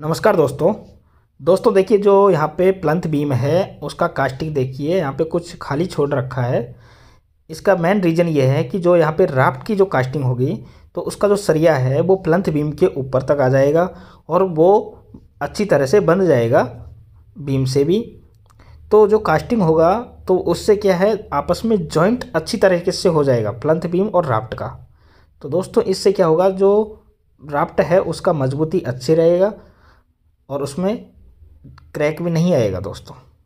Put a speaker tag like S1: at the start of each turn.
S1: नमस्कार दोस्तों दोस्तों देखिए जो यहाँ पे प्लंथ बीम है उसका कास्टिंग देखिए यहाँ पे कुछ खाली छोड़ रखा है इसका मेन रीज़न ये है कि जो यहाँ पे राफ्ट की जो कास्टिंग होगी तो उसका जो सरिया है वो प्लंथ बीम के ऊपर तक आ जाएगा और वो अच्छी तरह से बंध जाएगा बीम से भी तो जो कास्टिंग होगा तो उससे क्या है आपस में जॉइंट अच्छी तरीके से हो जाएगा प्लंथ बीम और राफ्ट का तो दोस्तों इससे क्या होगा जो राफ्ट है उसका मजबूती अच्छी रहेगा और उसमें क्रैक भी नहीं आएगा दोस्तों